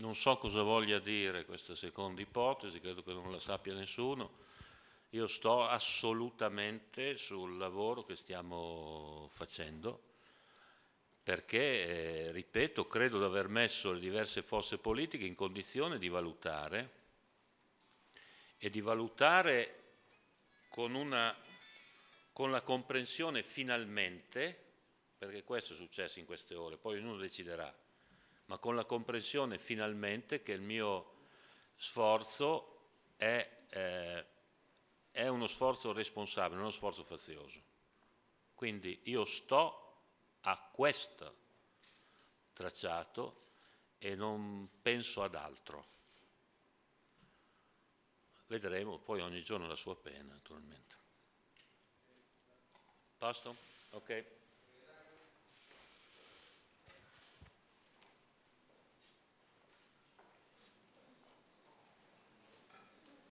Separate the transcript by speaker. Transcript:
Speaker 1: Non so cosa voglia dire questa seconda ipotesi, credo che non la sappia nessuno. Io sto assolutamente sul lavoro che stiamo facendo perché, eh, ripeto, credo di aver messo le diverse forze politiche in condizione di valutare e di valutare con, una, con la comprensione finalmente, perché questo è successo in queste ore, poi ognuno deciderà, ma con la comprensione finalmente che il mio sforzo è, eh, è uno sforzo responsabile, uno sforzo fazioso. Quindi io sto a questo tracciato e non penso ad altro. Vedremo poi ogni giorno la sua pena, naturalmente.
Speaker 2: Pasto? Ok.